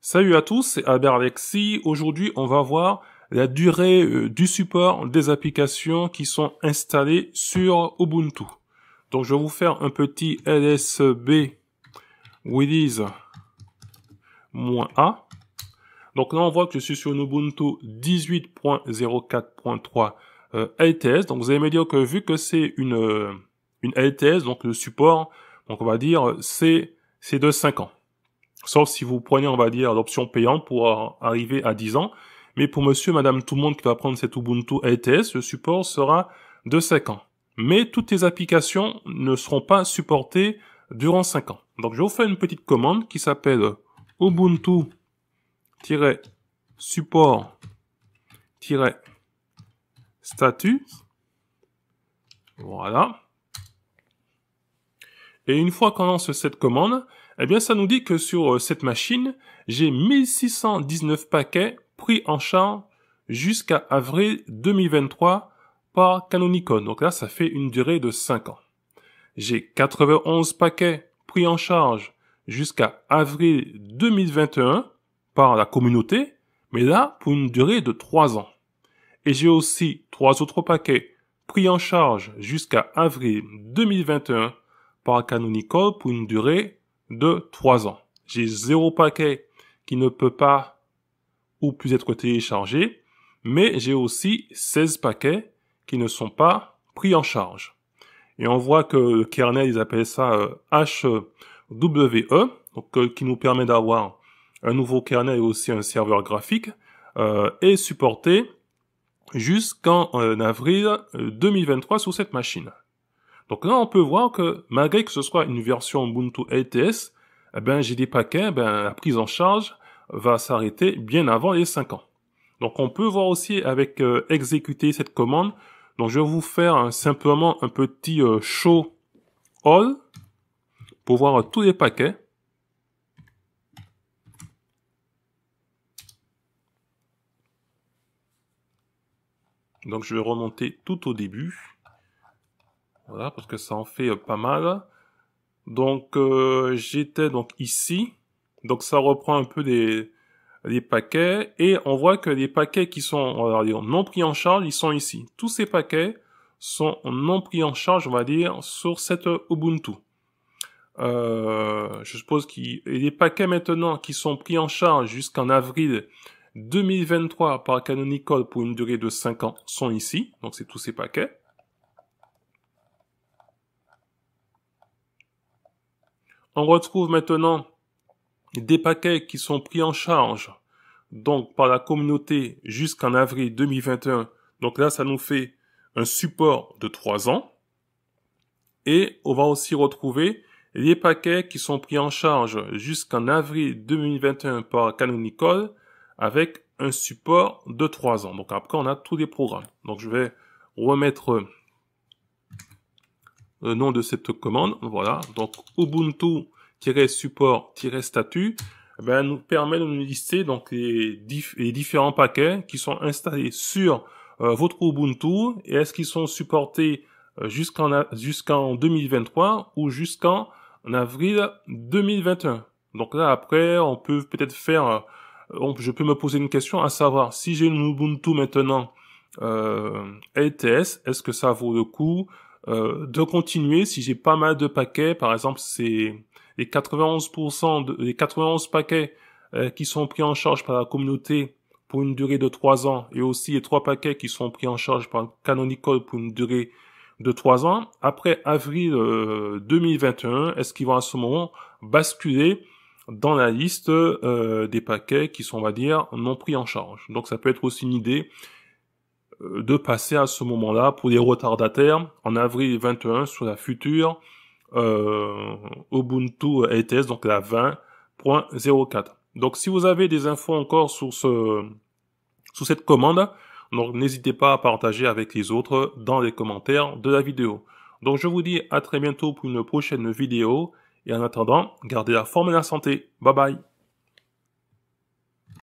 Salut à tous, c'est Albert Alexis. Aujourd'hui, on va voir la durée euh, du support des applications qui sont installées sur Ubuntu. Donc, je vais vous faire un petit lsb release-a. Donc là, on voit que je suis sur une Ubuntu 18.04.3 euh, LTS. Donc, vous allez me dire que vu que c'est une, euh, une LTS, donc le support, donc on va dire, c'est de 5 ans. Sauf si vous prenez, on va dire, l'option payante pour arriver à 10 ans. Mais pour monsieur, madame, tout le monde qui va prendre cet Ubuntu LTS, le support sera de 5 ans. Mais toutes les applications ne seront pas supportées durant 5 ans. Donc je vous fais une petite commande qui s'appelle ubuntu support status Voilà. Et une fois qu'on lance cette commande, eh bien, ça nous dit que sur euh, cette machine, j'ai 1619 paquets pris en charge jusqu'à avril 2023 par Canonicon. Donc là, ça fait une durée de 5 ans. J'ai 91 paquets pris en charge jusqu'à avril 2021 par la communauté, mais là, pour une durée de 3 ans. Et j'ai aussi trois autres paquets pris en charge jusqu'à avril 2021 par Canonical pour une durée de 3 ans. J'ai zéro paquet qui ne peut pas ou plus être téléchargé, mais j'ai aussi 16 paquets qui ne sont pas pris en charge. Et on voit que le kernel, ils appellent ça HWE, euh, euh, qui nous permet d'avoir un nouveau kernel et aussi un serveur graphique, est euh, supporté jusqu'en avril 2023 sur cette machine. Donc là, on peut voir que malgré que ce soit une version Ubuntu LTS, eh ben, paquets, paquets, eh ben, la prise en charge va s'arrêter bien avant les 5 ans. Donc on peut voir aussi avec euh, exécuter cette commande. Donc je vais vous faire simplement un petit euh, show all pour voir tous les paquets. Donc je vais remonter tout au début. Voilà, parce que ça en fait euh, pas mal. Donc euh, j'étais donc ici. Donc ça reprend un peu des les paquets et on voit que les paquets qui sont on va dire, non pris en charge, ils sont ici. Tous ces paquets sont non pris en charge, on va dire, sur cette Ubuntu. Euh, je suppose qu'il les paquets maintenant qui sont pris en charge jusqu'en avril 2023 par Canonical pour une durée de 5 ans sont ici. Donc c'est tous ces paquets. On retrouve maintenant des paquets qui sont pris en charge donc par la communauté jusqu'en avril 2021. Donc là, ça nous fait un support de 3 ans. Et on va aussi retrouver les paquets qui sont pris en charge jusqu'en avril 2021 par Canonical avec un support de 3 ans. Donc après, on a tous les programmes. Donc je vais remettre le euh, nom de cette commande. Voilà, donc ubuntu-support-statut eh ben, nous permet de nous lister donc les, différents paquets qui sont installés sur euh, votre Ubuntu et est-ce qu'ils sont supportés euh, jusqu'en 2023 ou jusqu'en avril 2021. Donc là après on peut peut-être faire je peux me poser une question à savoir si j'ai une Ubuntu maintenant euh, LTS, est-ce que ça vaut le coup euh, de continuer si j'ai pas mal de paquets. Par exemple, c'est les 91% de, 91 paquets euh, qui sont pris en charge par la communauté pour une durée de 3 ans et aussi les trois paquets qui sont pris en charge par Canonical pour une durée de 3 ans. Après avril 2021, euh, est-ce qu'ils vont à ce moment basculer dans la liste des paquets qui sont, on va dire, non pris en charge. Donc ça peut être aussi une idée euh, de passer à ce moment-là pour les retardataires en avril 21 sur la future euh, Ubuntu ETS, donc la 20.04. Donc si vous avez des infos encore sur ce sur cette commande, donc n'hésitez pas à partager avec les autres dans les commentaires de la vidéo. Donc je vous dis à très bientôt pour une prochaine vidéo et en attendant, gardez la forme et la santé. Bye bye.